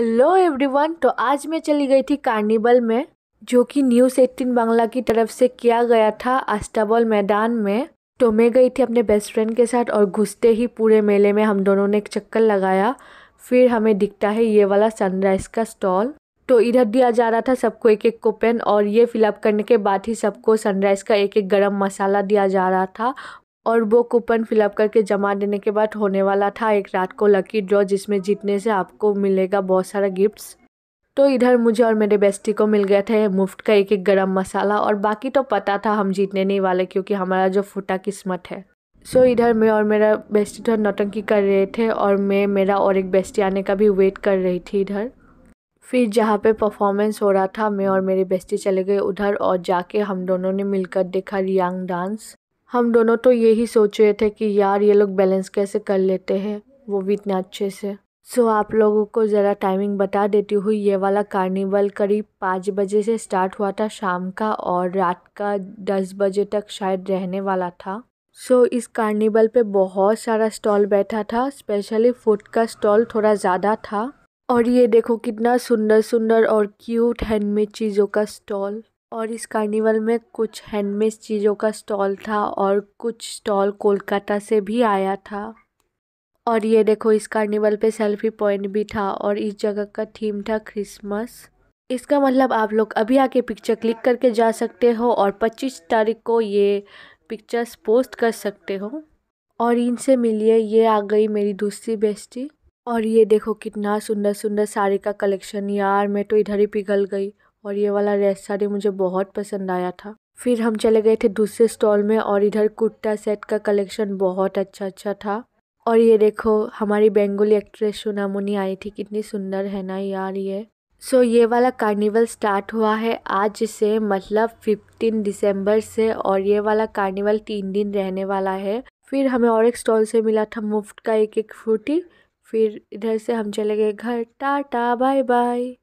hello everyone तो आज मैं चली गई थी कार्निवल में जो कि न्यूज़ एट्टीन बांग्ला की तरफ से किया गया था अस्टाबॉल मैदान में तो मैं गई थी अपने बेस्ट फ्रेंड के साथ और घुसते ही पूरे मेले में हम दोनों ने एक चक्कर लगाया फिर हमें दिखता है ये वाला सनराइज का स्टॉल तो इधर दिया जा रहा था सबको एक एक कोपेन और ये फिलअप करने के बाद ही सबको सनराइज़ का एक एक गरम मसाला दिया जा रहा था और वो कूपन फिलअप करके जमा देने के बाद होने वाला था एक रात को लकी ड्रॉ जिसमें जीतने से आपको मिलेगा बहुत सारा गिफ्ट्स तो इधर मुझे और मेरे बेस्टी को मिल गया था मुफ्त का एक एक गरम मसाला और बाकी तो पता था हम जीतने नहीं वाले क्योंकि हमारा जो फूटा किस्मत है सो so, इधर मैं और मेरा बेस्टी थोड़ा तो नौटंकी कर रहे थे और मैं मेरा और एक बेस्टी आने का भी वेट कर रही थी इधर फिर जहाँ पे परफॉर्मेंस हो रहा था मैं और मेरी बेस्टी चले गए उधर और जाके हम दोनों ने मिलकर देखा रियांग डांस हम दोनों तो यही सोच रहे थे कि यार ये लोग बैलेंस कैसे कर लेते हैं वो भी इतना अच्छे से सो so, आप लोगों को ज़रा टाइमिंग बता देती हूँ ये वाला कार्निवल करीब पाँच बजे से स्टार्ट हुआ था शाम का और रात का दस बजे तक शायद रहने वाला था सो so, इस कार्निवल पे बहुत सारा स्टॉल बैठा था स्पेशली फूड का स्टॉल थोड़ा ज़्यादा था और ये देखो कितना सुंदर सुंदर और क्यूट हैंडमेड चीज़ों का स्टॉल और इस कार्निवल में कुछ हैंडमेड चीज़ों का स्टॉल था और कुछ स्टॉल कोलकाता से भी आया था और ये देखो इस कार्निवल पे सेल्फी पॉइंट भी था और इस जगह का थीम था क्रिसमस इसका मतलब आप लोग अभी आके पिक्चर क्लिक करके जा सकते हो और 25 तारीख को ये पिक्चर्स पोस्ट कर सकते हो और इनसे मिलिए ये आ गई मेरी दूसरी बेस्टी और ये देखो कितना सुंदर सुंदर साड़ी का कलेक्शन यार मैं तो इधर ही पिघल गई और ये वाला रेड साड़ी मुझे बहुत पसंद आया था फिर हम चले गए थे दूसरे स्टॉल में और इधर कुर्ता सेट का कलेक्शन बहुत अच्छा अच्छा था और ये देखो हमारी बेंगोली एक्ट्रेस मुनी आई थी कितनी सुंदर है ना यार ये सो so, ये वाला कार्निवल स्टार्ट हुआ है आज से मतलब 15 दिसंबर से और ये वाला कार्निवल तीन दिन रहने वाला है फिर हमें और एक स्टॉल से मिला था मुफ्त का एक एक फ्रूटी फिर इधर से हम चले गए घर टाटा बाय बाय